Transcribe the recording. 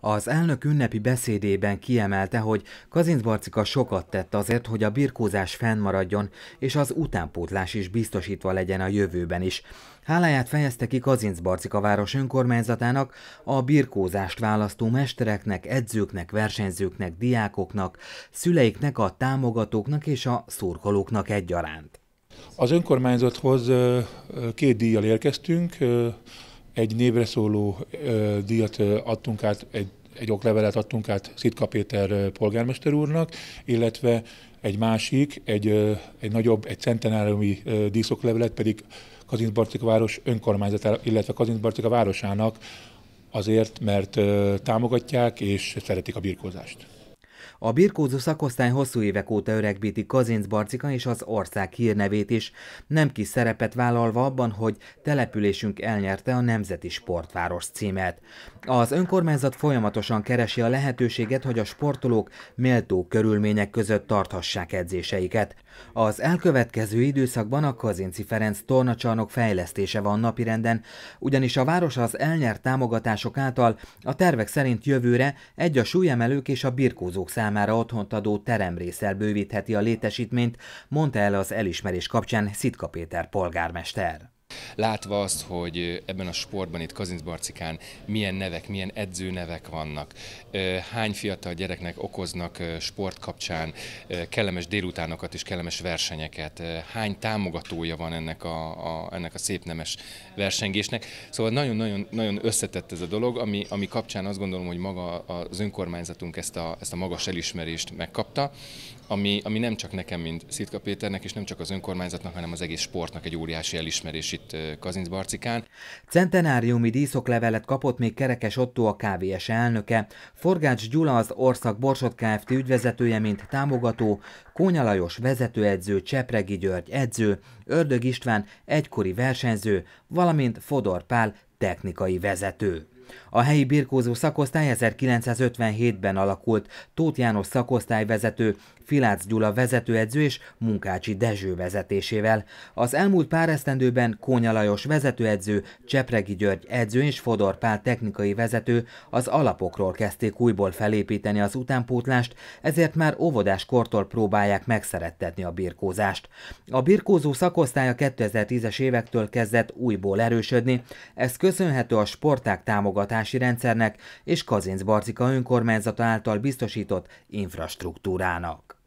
Az elnök ünnepi beszédében kiemelte, hogy Kazincbarcika sokat tett azért, hogy a birkózás fennmaradjon, és az utánpótlás is biztosítva legyen a jövőben is. Háláját fejezte ki Kazincbarcika város önkormányzatának, a birkózást választó mestereknek, edzőknek, versenyzőknek, diákoknak, szüleiknek, a támogatóknak és a szurkolóknak egyaránt. Az önkormányzathoz két díjjal érkeztünk, egy névre szóló ö, díjat adtunk át, egy, egy oklevelet adtunk át Szitka Péter polgármester úrnak, illetve egy másik, egy, ö, egy nagyobb, egy centenáriumi díszoklevelet pedig Kazincbarcika város önkormányzatára, illetve Kazincbarcika városának azért, mert ö, támogatják és szeretik a birkózást. A birkózó szakosztály hosszú évek óta öregbíti Kazinc Barcika és az ország hírnevét is, nem kis szerepet vállalva abban, hogy településünk elnyerte a Nemzeti Sportváros címet. Az önkormányzat folyamatosan keresi a lehetőséget, hogy a sportolók méltó körülmények között tarthassák edzéseiket. Az elkövetkező időszakban a Kazinci Ferenc tornacsarnok fejlesztése van napirenden, ugyanis a város az elnyert támogatások által a tervek szerint jövőre egy a súlyemelők és a birkózó dolgozók számára otthont adó teremrészsel bővítheti a létesítményt, mondta el az elismerés kapcsán Szitka Péter polgármester látva azt, hogy ebben a sportban itt Kazincbarcikán milyen nevek, milyen edzőnevek vannak, hány fiatal gyereknek okoznak sport kapcsán kellemes délutánokat és kellemes versenyeket, hány támogatója van ennek a, a, ennek a szép nemes versengésnek. Szóval nagyon-nagyon összetett ez a dolog, ami, ami kapcsán azt gondolom, hogy maga az önkormányzatunk ezt a, ezt a magas elismerést megkapta, ami, ami nem csak nekem, mint Szitka Péternek, és nem csak az önkormányzatnak, hanem az egész sportnak egy óriási elismerés itt Kazinc Barcikán. Centenáriumi díszoklevelet kapott még Kerekes Otto a KVS elnöke, Forgács Gyula az Ország Borsot Kft. ügyvezetője, mint támogató, Kónya Lajos vezetőedző, Csepregi György edző, Ördög István egykori versenyző, valamint Fodor Pál technikai vezető. A helyi birkózó szakosztály 1957-ben alakult. Tóth János szakosztályvezető, Filác Gyula vezetőedző és Munkácsi Dezső vezetésével. Az elmúlt pár esztendőben Kónya Lajos vezetőedző, Csepregi György edző és Fodor Pál technikai vezető az alapokról kezdték újból felépíteni az utánpótlást, ezért már óvodás kortól próbálják megszerettetni a birkózást. A birkózó szakosztálya 2010-es évektől kezdett újból erősödni, ez köszönhető a sporták támogatásának támogatási rendszernek és Barcika önkormányzata által biztosított infrastruktúrának.